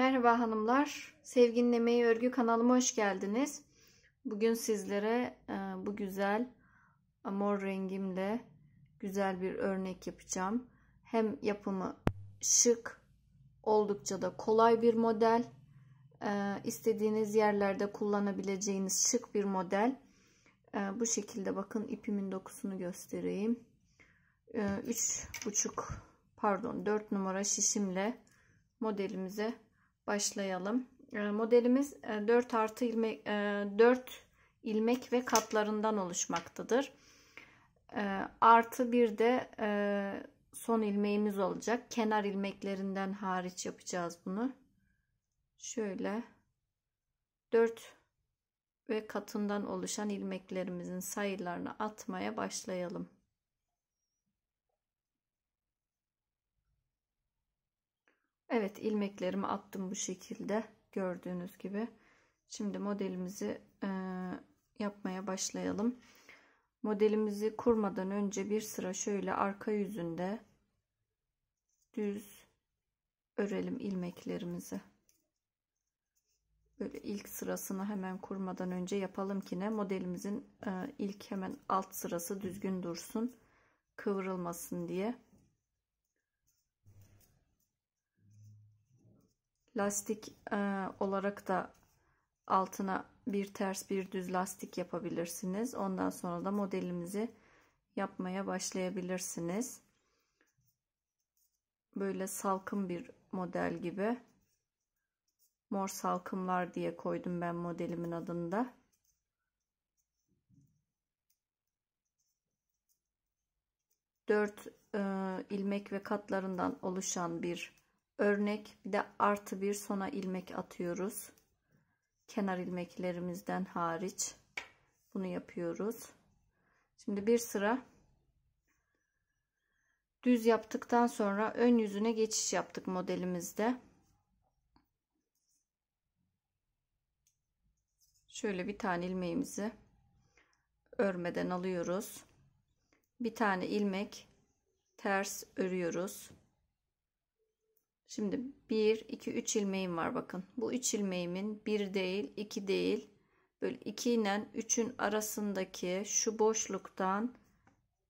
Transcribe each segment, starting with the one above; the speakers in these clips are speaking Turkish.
Merhaba hanımlar. Sevginin Emeği Örgü kanalıma hoş geldiniz. Bugün sizlere e, bu güzel mor rengimle güzel bir örnek yapacağım. Hem yapımı şık, oldukça da kolay bir model. E, istediğiniz yerlerde kullanabileceğiniz şık bir model. E, bu şekilde bakın ipimin dokusunu göstereyim. 3,5 pardon 4 numara şişimle modelimize başlayalım. Ee, modelimiz 4 e, artı ilmek, 4 e, ilmek ve katlarından oluşmaktadır. Ee, artı bir de e, son ilmeğimiz olacak. Kenar ilmeklerinden hariç yapacağız bunu. Şöyle 4 ve katından oluşan ilmeklerimizin sayılarını atmaya başlayalım. Evet ilmeklerimi attım bu şekilde gördüğünüz gibi. Şimdi modelimizi e, yapmaya başlayalım. Modelimizi kurmadan önce bir sıra şöyle arka yüzünde düz örelim ilmeklerimizi. Böyle ilk sırasını hemen kurmadan önce yapalım ki ne modelimizin e, ilk hemen alt sırası düzgün dursun kıvrılmasın diye. Lastik e, olarak da altına bir ters bir düz lastik yapabilirsiniz. Ondan sonra da modelimizi yapmaya başlayabilirsiniz. Böyle salkım bir model gibi. Mor salkımlar diye koydum ben modelimin adını da. Dört e, ilmek ve katlarından oluşan bir örnek bir de artı bir sona ilmek atıyoruz kenar ilmeklerimizden hariç bunu yapıyoruz şimdi bir sıra düz yaptıktan sonra ön yüzüne geçiş yaptık modelimizde şöyle bir tane ilmeğimizi örmeden alıyoruz bir tane ilmek ters örüyoruz Şimdi 1, 2, 3 ilmeğim var bakın. Bu 3 ilmeğimin 1 değil, 2 değil. Böyle 2 ile 3'ün arasındaki şu boşluktan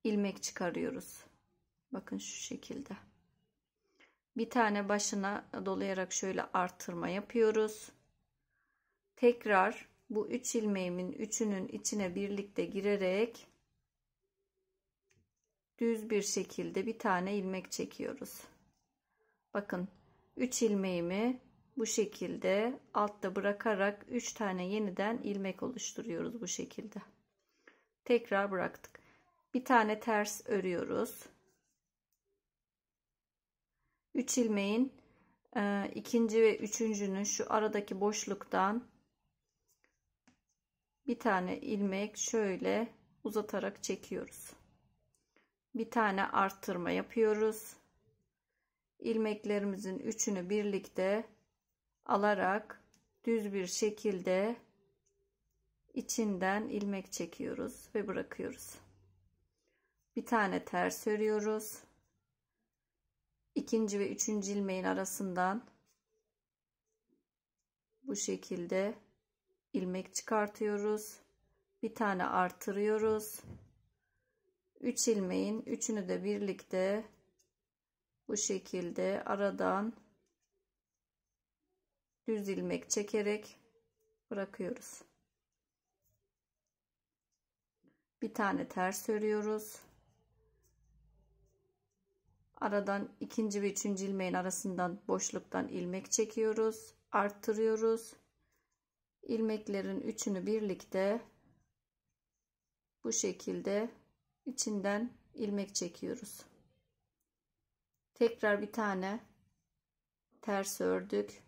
ilmek çıkarıyoruz. Bakın şu şekilde. Bir tane başına dolayarak şöyle artırma yapıyoruz. Tekrar bu 3 üç ilmeğimin üçünün içine birlikte girerek düz bir şekilde bir tane ilmek çekiyoruz. Bakın 3 ilmeğimi bu şekilde altta bırakarak 3 tane yeniden ilmek oluşturuyoruz bu şekilde. Tekrar bıraktık. Bir tane ters örüyoruz. 3 ilmeğin e, ikinci ve üçüncünün şu aradaki boşluktan bir tane ilmek şöyle uzatarak çekiyoruz. Bir tane arttırma yapıyoruz ilmeklerimizin üçünü birlikte alarak düz bir şekilde içinden ilmek çekiyoruz ve bırakıyoruz. Bir tane ters örüyoruz. İkinci ve üçüncü ilmeğin arasından bu şekilde ilmek çıkartıyoruz. Bir tane artırıyoruz. üç ilmeğin üçünü de birlikte bu şekilde aradan düz ilmek çekerek bırakıyoruz. Bir tane ters örüyoruz. Aradan ikinci ve üçüncü ilmeğin arasından boşluktan ilmek çekiyoruz. Arttırıyoruz. ilmeklerin üçünü birlikte bu şekilde içinden ilmek çekiyoruz tekrar bir tane ters ördük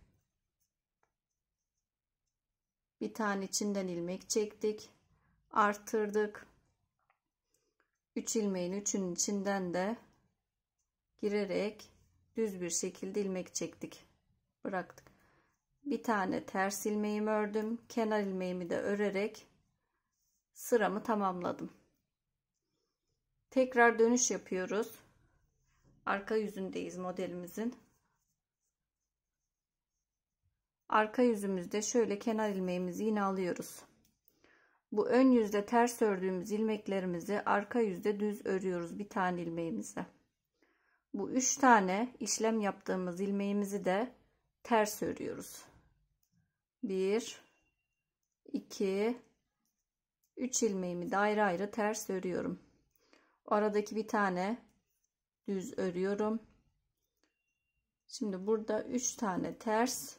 bir tane içinden ilmek çektik arttırdık 3 ilmeğin üçünün içinden de girerek düz bir şekilde ilmek çektik bıraktık bir tane ters ilmeğimi ördüm kenar ilmeğimi de örerek sıramı tamamladım tekrar dönüş yapıyoruz arka yüzündeyiz modelimizin. Arka yüzümüzde şöyle kenar ilmeğimizi yine alıyoruz. Bu ön yüzde ters ördüğümüz ilmeklerimizi arka yüzde düz örüyoruz bir tane ilmeğimize. Bu üç tane işlem yaptığımız ilmeğimizi de ters örüyoruz. 1 2 3 ilmeğimi de ayrı ayrı ters örüyorum. Aradaki bir tane düz örüyorum. Şimdi burada 3 tane ters,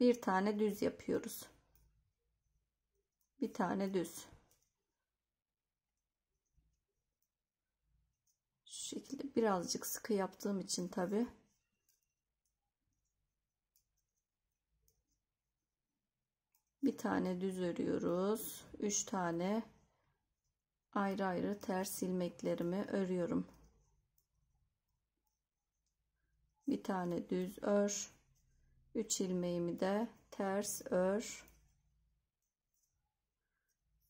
bir tane düz yapıyoruz. Bir tane düz. Şu şekilde birazcık sıkı yaptığım için tabi. Bir tane düz örüyoruz. 3 tane ayrı ayrı ters ilmeklerimi örüyorum. bir tane düz ör 3 ilmeğimi de ters ör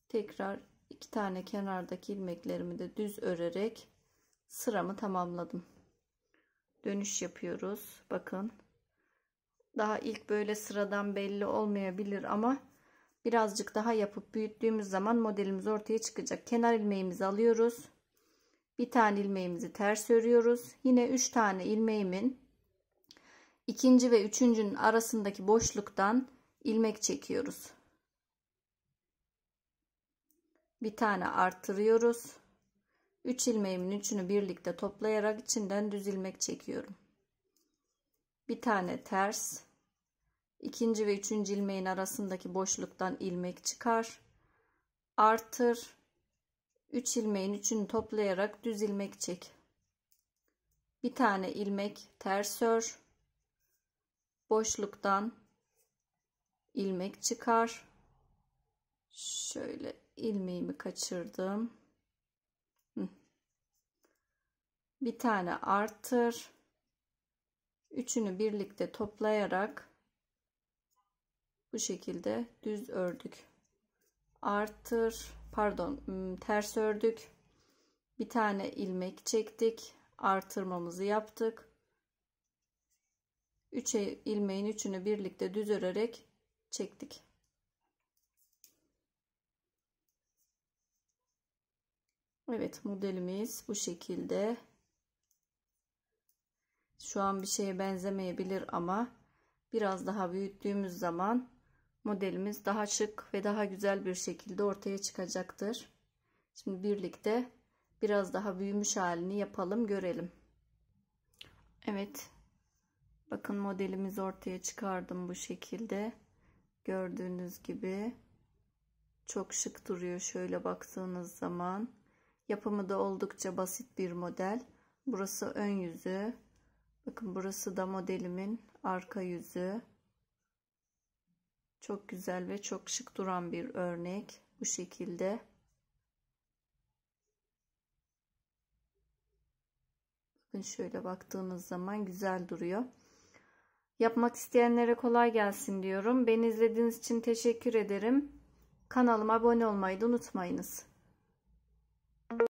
tekrar iki tane kenardaki ilmeklerimi de düz örerek sıramı tamamladım dönüş yapıyoruz bakın daha ilk böyle sıradan belli olmayabilir ama birazcık daha yapıp büyüttüğümüz zaman modelimiz ortaya çıkacak kenar ilmeğimizi alıyoruz bir tane ilmeğimizi ters örüyoruz yine üç tane ilmeğimin ikinci ve üçüncünün arasındaki boşluktan ilmek çekiyoruz. Bir tane arttırıyoruz. Üç ilmeğimin üçünü birlikte toplayarak içinden düz ilmek çekiyorum. Bir tane ters. İkinci ve üçüncü ilmeğin arasındaki boşluktan ilmek çıkar. Artır. Üç ilmeğin üçünü toplayarak düz ilmek çek. Bir tane ilmek ters ör boşluktan ilmek çıkar. Şöyle ilmeğimi kaçırdım. Bir tane artır. Üçünü birlikte toplayarak bu şekilde düz ördük. Artır, pardon, ters ördük. Bir tane ilmek çektik, artırmamızı yaptık. 3 e, ilmeğin üçünü birlikte düz örerek çektik. Evet modelimiz bu şekilde. Şu an bir şeye benzemeyebilir ama biraz daha büyüttüğümüz zaman modelimiz daha şık ve daha güzel bir şekilde ortaya çıkacaktır. Şimdi birlikte biraz daha büyümüş halini yapalım görelim. Evet Bakın modelimizi ortaya çıkardım bu şekilde. Gördüğünüz gibi çok şık duruyor şöyle baktığınız zaman. Yapımı da oldukça basit bir model. Burası ön yüzü. Bakın burası da modelimin arka yüzü. Çok güzel ve çok şık duran bir örnek. Bu şekilde. Bakın şöyle baktığınız zaman güzel duruyor. Yapmak isteyenlere kolay gelsin diyorum. Beni izlediğiniz için teşekkür ederim. Kanalıma abone olmayı da unutmayınız.